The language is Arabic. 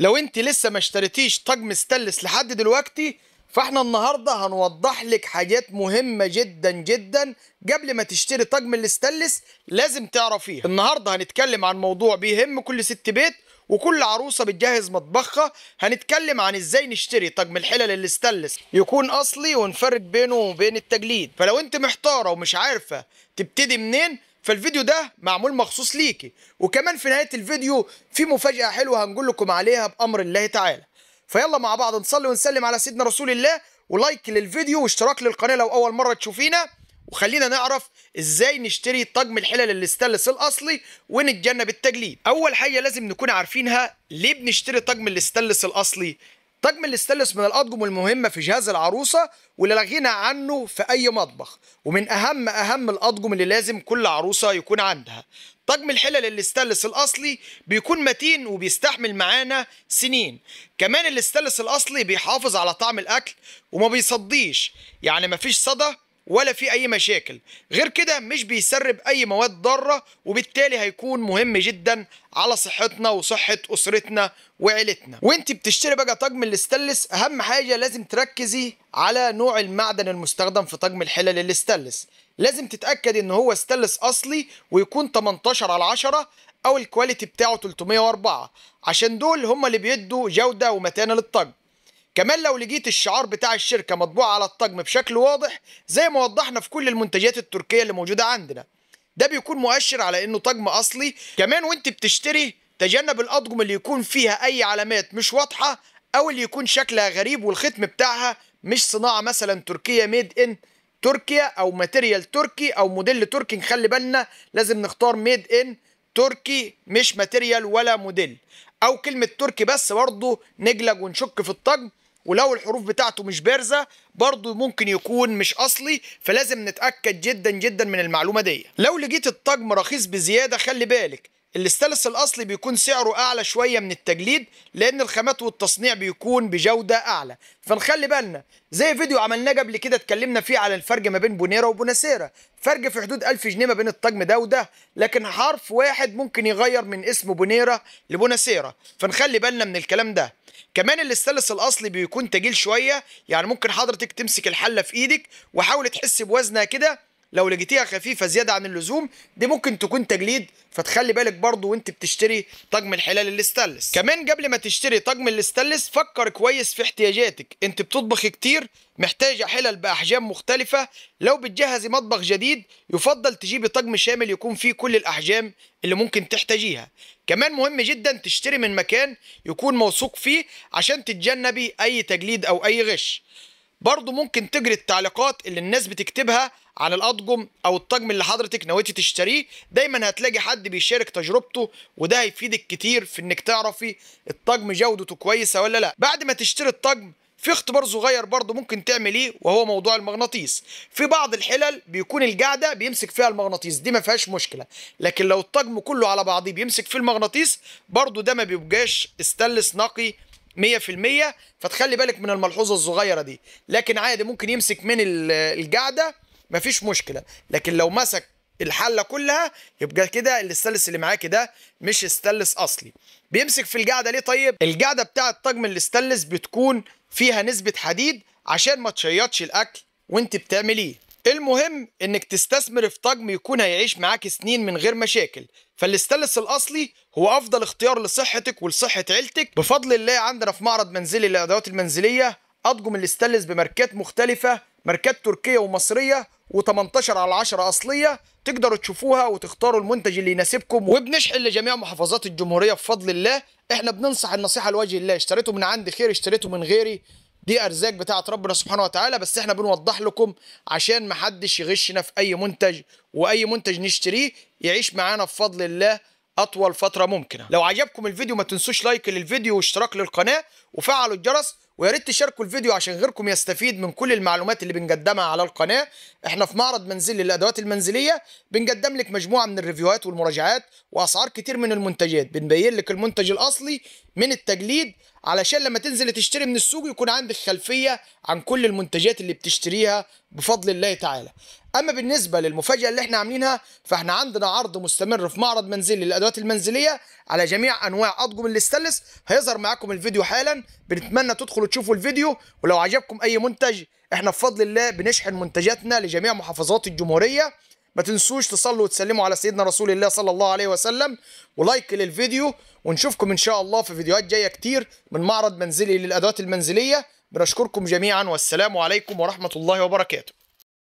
لو انت لسه ما اشتريتيش طقم ستلس لحد دلوقتي فاحنا النهارده هنوضح لك حاجات مهمه جدا جدا قبل ما تشتري طقم الاستانلس لازم تعرفيها النهارده هنتكلم عن موضوع بيهم كل ست بيت وكل عروسه بتجهز مطبخها هنتكلم عن ازاي نشتري طقم الحلل الاستانلس يكون اصلي ونفرق بينه وبين التجليد فلو انت محتاره ومش عارفه تبتدي منين فالفيديو ده معمول مخصوص ليكي وكمان في نهايه الفيديو في مفاجاه حلوه هنقول لكم عليها بامر الله تعالى فيلا مع بعض نصلي ونسلم على سيدنا رسول الله ولايك للفيديو واشتراك للقناه لو اول مره تشوفينا وخلينا نعرف ازاي نشتري طقم الحلل الاستانلس الاصلي ونتجنب التجليد اول حاجه لازم نكون عارفينها ليه بنشتري طقم الاستانلس الاصلي طقم الاستلس من الاطقم المهمه في جهاز العروسه واللي لا غنى عنه في اي مطبخ ومن اهم اهم الاطقم اللي لازم كل عروسه يكون عندها طقم الحلل الاستلس الاصلي بيكون متين وبيستحمل معانا سنين كمان الاستلس الاصلي بيحافظ على طعم الاكل وما بيصديش يعني مفيش صدى ولا في اي مشاكل غير كده مش بيسرب اي مواد ضاره وبالتالي هيكون مهم جدا على صحتنا وصحه اسرتنا وعيلتنا وانت بتشتري بقى طقم الاستلس اهم حاجه لازم تركزي على نوع المعدن المستخدم في طقم الحلل الاستلس لازم تتاكدي ان هو استلس اصلي ويكون 18 على 10 او الكواليتي بتاعه 304 عشان دول هم اللي بيدوا جوده ومتانه للطقم كمان لو لقيت الشعار بتاع الشركة مطبوع على الطقم بشكل واضح زي ما وضحنا في كل المنتجات التركية اللي موجودة عندنا ده بيكون مؤشر على انه طقم اصلي كمان وانت بتشتري تجنب الاطقم اللي يكون فيها اي علامات مش واضحة او اللي يكون شكلها غريب والختم بتاعها مش صناعة مثلا تركية ميد ان تركيا او ماتيريال تركي او موديل تركي نخلي بالنا لازم نختار ميد ان تركي مش ماتيريال ولا موديل او كلمه تركي بس برضه نجلج ونشك في الطقم ولو الحروف بتاعته مش بارزه برضه ممكن يكون مش اصلي فلازم نتاكد جدا جدا من المعلومه دي لو لقيت الطقم رخيص بزياده خلي بالك الاستانلس الاصلي بيكون سعره اعلى شويه من التجليد لان الخامات والتصنيع بيكون بجوده اعلى فنخلي بالنا زي فيديو عملناه قبل كده اتكلمنا فيه على الفرق ما بين بونيرا وبوناسيرا فرق في حدود 1000 جنيه ما بين الطقم ده وده لكن حرف واحد ممكن يغير من اسم بونيرا لبوناسيرا فنخلي بالنا من الكلام ده كمان الاستانلس الاصلي بيكون تجيل شويه يعني ممكن حضرتك تمسك الحله في ايدك وحاول تحس بوزنها كده لو لقيتيها خفيفه زياده عن اللزوم دي ممكن تكون تجليد فتخلي بالك برضو وانت بتشتري طقم الحلال الاستانلس كمان قبل ما تشتري طقم الاستانلس فكر كويس في احتياجاتك انت بتطبخ كتير محتاجه حلل باحجام مختلفه لو بتجهزي مطبخ جديد يفضل تجيبي طقم شامل يكون فيه كل الاحجام اللي ممكن تحتاجيها كمان مهم جدا تشتري من مكان يكون موثوق فيه عشان تتجنبي اي تجليد او اي غش برضه ممكن تجري التعليقات اللي الناس بتكتبها عن الاطجم او الطجم اللي حضرتك نويتي تشتريه دايما هتلاقي حد بيشارك تجربته وده هيفيدك كتير في انك تعرفي الطجم جودته كويسه ولا لا بعد ما تشتري الطجم في اختبار صغير برضه ممكن تعمليه وهو موضوع المغناطيس في بعض الحلل بيكون القاعده بيمسك فيها المغناطيس دي ما فيهاش مشكله لكن لو الطجم كله على بعضيه بيمسك فيه المغناطيس برضه ده ما بيبقاش استلس نقي 100% فتخلي بالك من الملحوظه الصغيره دي لكن عادي ممكن يمسك من القاعده مفيش مشكله لكن لو مسك الحله كلها يبقى كده الاستلس اللي معاكي ده مش استلس اصلي بيمسك في القعده ليه طيب القعده بتاعه طقم الاستلس بتكون فيها نسبه حديد عشان ما تشيطش الاكل وانت بتعمليه المهم انك تستثمر في طقم يكون هيعيش معاك سنين من غير مشاكل فالاستلس الاصلي هو افضل اختيار لصحتك ولصحه عيلتك بفضل الله عندنا في معرض منزلي للادوات المنزليه اطقم الاستلس بماركات مختلفه ماركات تركيه ومصريه و18 على 10 اصليه تقدروا تشوفوها وتختاروا المنتج اللي يناسبكم وبنشحن لجميع محافظات الجمهوريه بفضل الله احنا بننصح النصيحه لوجه الله اشتريته من عندي خير اشتريته من غيري دي ارزاق بتاعه ربنا سبحانه وتعالى بس احنا بنوضح لكم عشان ما حدش يغشنا في اي منتج واي منتج نشتريه يعيش معانا بفضل الله اطول فتره ممكنه لو عجبكم الفيديو ما تنسوش لايك للفيديو واشتراك للقناه وفعلوا الجرس ويا ريت تشاركوا الفيديو عشان غيركم يستفيد من كل المعلومات اللي بنقدمها على القناه احنا في معرض منزلي للادوات المنزليه بنقدم لك مجموعه من الريفيوهات والمراجعات واسعار كتير من المنتجات بنبين لك المنتج الاصلي من التجليد علشان لما تنزل تشتري من السوق يكون عندك خلفيه عن كل المنتجات اللي بتشتريها بفضل الله تعالى اما بالنسبه للمفاجاه اللي احنا عاملينها فاحنا عندنا عرض مستمر في معرض منزلي للادوات المنزليه على جميع انواع اطقم الاستلس هيظهر معاكم الفيديو حالا بنتمنى تدخلوا تشوفوا الفيديو ولو عجبكم اي منتج احنا بفضل الله بنشحن منتجاتنا لجميع محافظات الجمهوريه ما تنسوش تصلوا وتسلموا على سيدنا رسول الله صلى الله عليه وسلم ولايك للفيديو ونشوفكم ان شاء الله في فيديوهات جايه كتير من معرض منزلي للادوات المنزليه بنشكركم جميعا والسلام عليكم ورحمه الله وبركاته